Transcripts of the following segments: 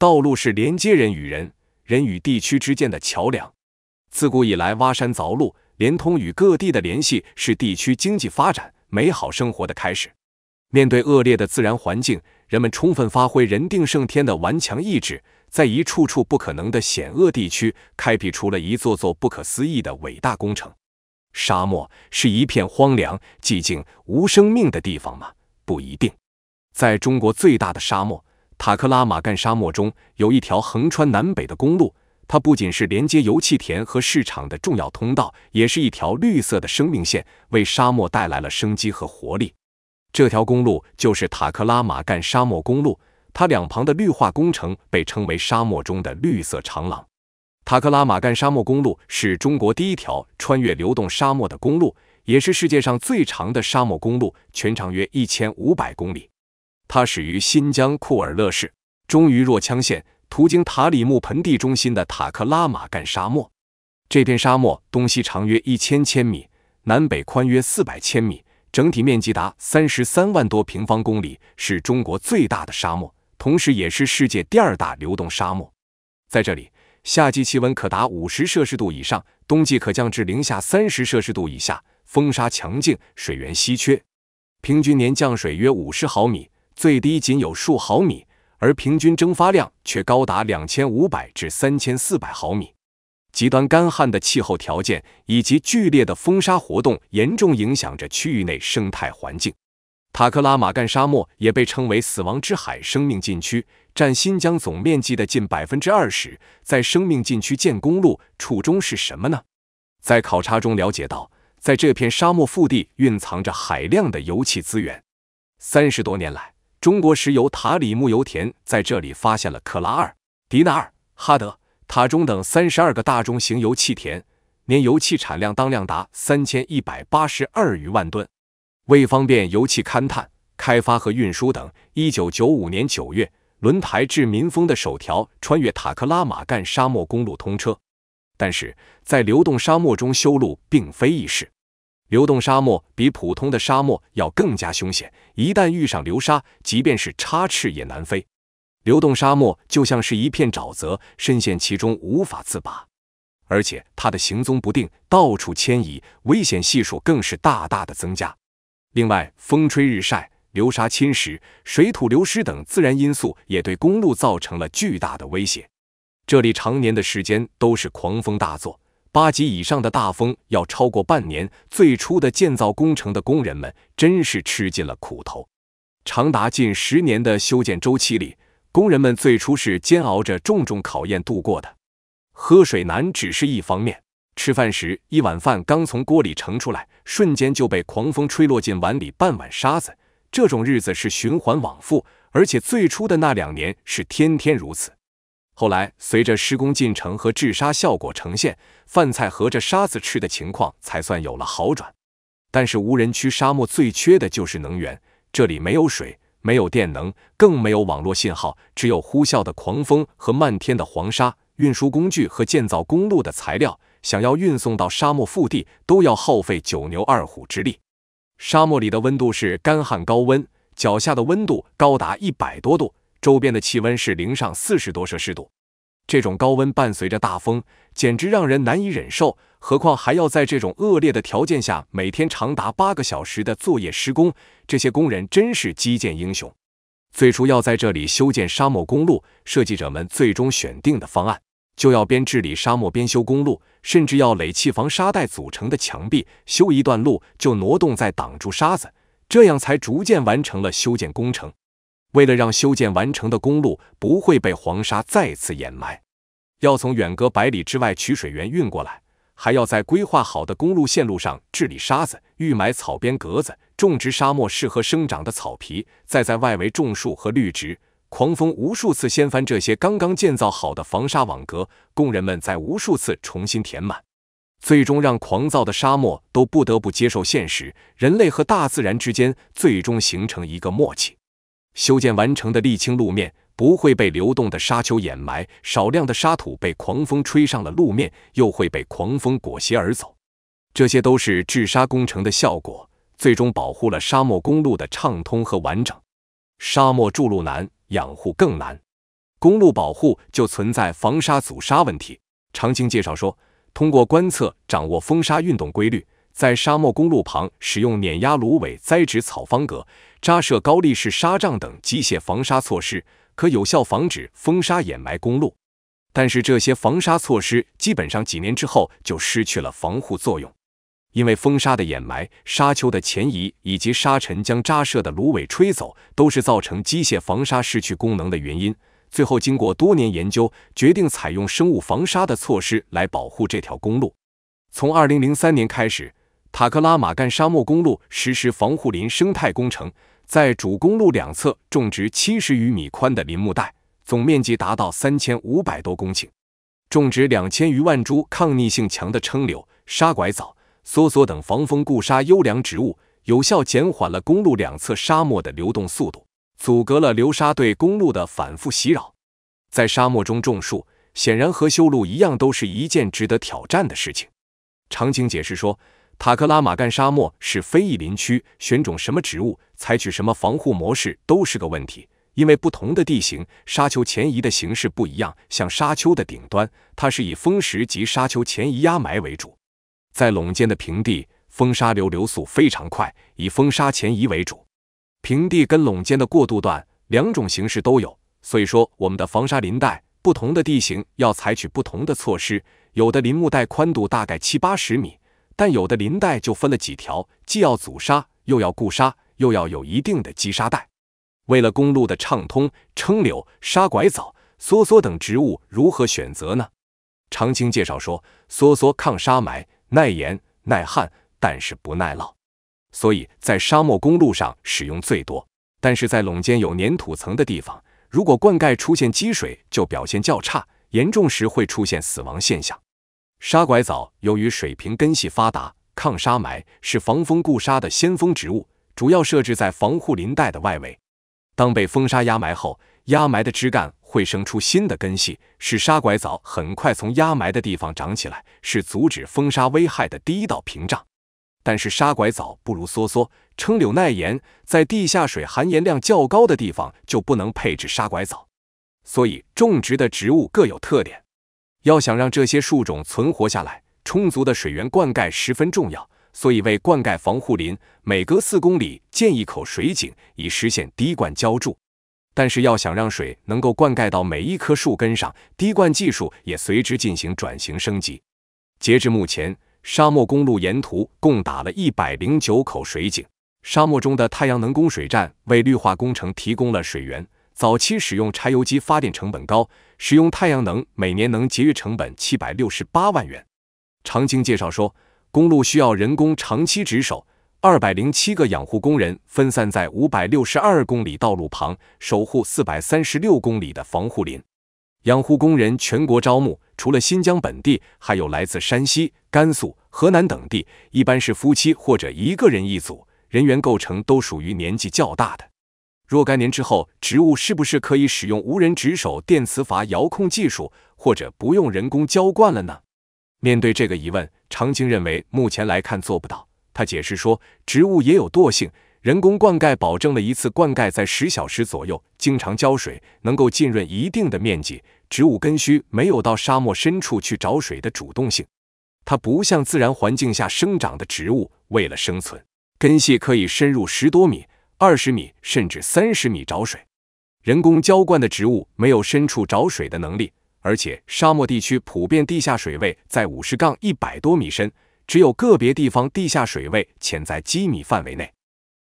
道路是连接人与人、人与地区之间的桥梁。自古以来，挖山凿路，连通与各地的联系，是地区经济发展、美好生活的开始。面对恶劣的自然环境，人们充分发挥“人定胜天”的顽强意志，在一处处不可能的险恶地区，开辟出了一座座不可思议的伟大工程。沙漠是一片荒凉、寂静、无生命的地方吗？不一定。在中国最大的沙漠。塔克拉玛干沙漠中有一条横穿南北的公路，它不仅是连接油气田和市场的重要通道，也是一条绿色的生命线，为沙漠带来了生机和活力。这条公路就是塔克拉玛干沙漠公路，它两旁的绿化工程被称为沙漠中的绿色长廊。塔克拉玛干沙漠公路是中国第一条穿越流动沙漠的公路，也是世界上最长的沙漠公路，全长约一千五百公里。它始于新疆库尔勒市，终于若羌县，途经塔里木盆地中心的塔克拉玛干沙漠。这片沙漠东西长约一千千米，南北宽约四百千米，整体面积达三十三万多平方公里，是中国最大的沙漠，同时也是世界第二大流动沙漠。在这里，夏季气温可达五十摄氏度以上，冬季可降至零下三十摄氏度以下，风沙强劲，水源稀缺，平均年降水约五十毫米。最低仅有数毫米，而平均蒸发量却高达两千五百至三千四百毫米。极端干旱的气候条件以及剧烈的风沙活动严重影响着区域内生态环境。塔克拉玛干沙漠也被称为“死亡之海”“生命禁区”，占新疆总面积的近百分之二十。在生命禁区建公路，初衷是什么呢？在考察中了解到，在这片沙漠腹地蕴藏着海量的油气资源。三十多年来，中国石油塔里木油田在这里发现了克拉二、迪纳尔哈德、塔中等三十二个大中型油气田，年油气产量当量达三千一百八十二余万吨。为方便油气勘探、开发和运输等，一九九五年九月，轮台至民丰的首条穿越塔克拉玛干沙漠公路通车。但是，在流动沙漠中修路并非易事。流动沙漠比普通的沙漠要更加凶险，一旦遇上流沙，即便是插翅也难飞。流动沙漠就像是一片沼泽，深陷其中无法自拔，而且它的行踪不定，到处迁移，危险系数更是大大的增加。另外，风吹日晒、流沙侵蚀、水土流失等自然因素也对公路造成了巨大的威胁。这里常年的时间都是狂风大作。八级以上的大风要超过半年，最初的建造工程的工人们真是吃尽了苦头。长达近十年的修建周期里，工人们最初是煎熬着重重考验度过的。喝水难只是一方面，吃饭时一碗饭刚从锅里盛出来，瞬间就被狂风吹落进碗里半碗沙子。这种日子是循环往复，而且最初的那两年是天天如此。后来，随着施工进程和治沙效果呈现，饭菜合着沙子吃的情况才算有了好转。但是无人区沙漠最缺的就是能源，这里没有水，没有电能，更没有网络信号，只有呼啸的狂风和漫天的黄沙。运输工具和建造公路的材料，想要运送到沙漠腹地，都要耗费九牛二虎之力。沙漠里的温度是干旱高温，脚下的温度高达一百多度。周边的气温是零上四十多摄氏度，这种高温伴随着大风，简直让人难以忍受。何况还要在这种恶劣的条件下，每天长达八个小时的作业施工，这些工人真是基建英雄。最初要在这里修建沙漠公路，设计者们最终选定的方案，就要边治理沙漠边修公路，甚至要垒砌防沙袋组成的墙壁，修一段路就挪动，再挡住沙子，这样才逐渐完成了修建工程。为了让修建完成的公路不会被黄沙再次掩埋，要从远隔百里之外取水源运过来，还要在规划好的公路线路上治理沙子，预埋草编格子，种植沙漠适合生长的草皮，再在外围种树和绿植。狂风无数次掀翻这些刚刚建造好的防沙网格，工人们在无数次重新填满，最终让狂躁的沙漠都不得不接受现实，人类和大自然之间最终形成一个默契。修建完成的沥青路面不会被流动的沙丘掩埋，少量的沙土被狂风吹上了路面，又会被狂风裹挟而走。这些都是治沙工程的效果，最终保护了沙漠公路的畅通和完整。沙漠筑路难，养护更难，公路保护就存在防沙阻沙问题。常青介绍说，通过观测掌握风沙运动规律。在沙漠公路旁使用碾压芦苇、栽植草方格、扎设高力士沙障等机械防沙措施，可有效防止风沙掩埋公路。但是，这些防沙措施基本上几年之后就失去了防护作用，因为风沙的掩埋、沙丘的前移以及沙尘将扎设的芦苇吹走，都是造成机械防沙失去功能的原因。最后，经过多年研究，决定采用生物防沙的措施来保护这条公路。从2003年开始。塔克拉玛干沙漠公路实施防护林生态工程，在主公路两侧种植七十余米宽的林木带，总面积达到三千五百多公顷，种植两千余万株抗逆性强的柽柳、沙拐枣、梭梭等防风固沙优良植物，有效减缓了公路两侧沙漠的流动速度，阻隔了流沙对公路的反复袭扰。在沙漠中种树，显然和修路一样，都是一件值得挑战的事情。长青解释说。塔克拉玛干沙漠是非宜林区，选种什么植物，采取什么防护模式都是个问题。因为不同的地形，沙丘前移的形式不一样。像沙丘的顶端，它是以风蚀及沙丘前移压埋为主；在垄间的平地，风沙流流速非常快，以风沙前移为主。平地跟垄间的过渡段，两种形式都有。所以说，我们的防沙林带，不同的地形要采取不同的措施。有的林木带宽度大概七八十米。但有的林带就分了几条，既要阻沙，又要固沙，又要有一定的积沙带。为了公路的畅通，柽柳、沙拐枣、梭梭等植物如何选择呢？常青介绍说，梭梭抗沙埋、耐盐、耐旱，但是不耐涝，所以在沙漠公路上使用最多。但是在垄间有粘土层的地方，如果灌溉出现积水，就表现较差，严重时会出现死亡现象。沙拐枣由于水平根系发达，抗沙埋，是防风固沙的先锋植物，主要设置在防护林带的外围。当被风沙压埋后，压埋的枝干会生出新的根系，使沙拐枣很快从压埋的地方长起来，是阻止风沙危害的第一道屏障。但是沙拐枣不如梭梭、称柳耐盐，在地下水含盐量较高的地方就不能配置沙拐枣，所以种植的植物各有特点。要想让这些树种存活下来，充足的水源灌溉十分重要。所以，为灌溉防护林，每隔四公里建一口水井，以实现滴灌浇筑。但是，要想让水能够灌溉到每一棵树根上，滴灌技术也随之进行转型升级。截至目前，沙漠公路沿途共打了一百零九口水井。沙漠中的太阳能供水站为绿化工程提供了水源。早期使用柴油机发电成本高。使用太阳能，每年能节约成本七百六十八万元。常青介绍说，公路需要人工长期值守，二百零七个养护工人分散在五百六十二公里道路旁，守护四百三十六公里的防护林。养护工人全国招募，除了新疆本地，还有来自山西、甘肃、河南等地，一般是夫妻或者一个人一组，人员构成都属于年纪较大的。若干年之后，植物是不是可以使用无人值守电磁阀遥控技术，或者不用人工浇灌了呢？面对这个疑问，长青认为，目前来看做不到。他解释说，植物也有惰性，人工灌溉保证了一次灌溉在十小时左右，经常浇水能够浸润一定的面积，植物根须没有到沙漠深处去找水的主动性。它不像自然环境下生长的植物，为了生存，根系可以深入十多米。二十米甚至三十米找水，人工浇灌的植物没有深处找水的能力，而且沙漠地区普遍地下水位在五十杠一百多米深，只有个别地方地下水位潜在几米范围内。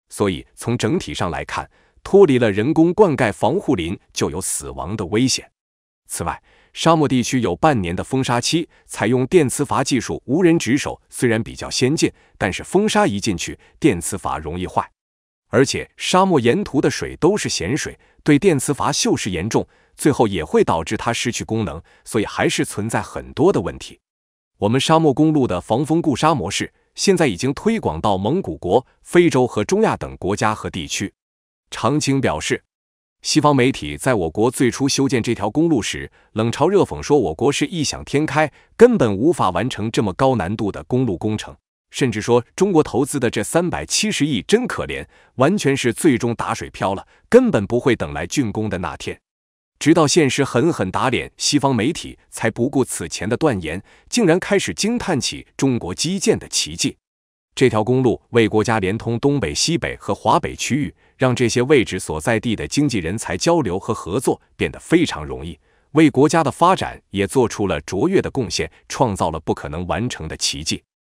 所以从整体上来看，脱离了人工灌溉防护林就有死亡的危险。此外，沙漠地区有半年的风沙期，采用电磁阀技术无人值守虽然比较先进，但是风沙一进去，电磁阀容易坏。而且沙漠沿途的水都是咸水，对电磁阀锈蚀严重，最后也会导致它失去功能，所以还是存在很多的问题。我们沙漠公路的防风固沙模式现在已经推广到蒙古国、非洲和中亚等国家和地区。长青表示，西方媒体在我国最初修建这条公路时，冷嘲热讽说我国是异想天开，根本无法完成这么高难度的公路工程。甚至说，中国投资的这三百七十亿真可怜，完全是最终打水漂了，根本不会等来竣工的那天。直到现实狠狠打脸，西方媒体才不顾此前的断言，竟然开始惊叹起中国基建的奇迹。这条公路为国家连通东北、西北和华北区域，让这些位置所在地的经济人才交流和合作变得非常容易，为国家的发展也做出了卓越的贡献，创造了不可能完成的奇迹。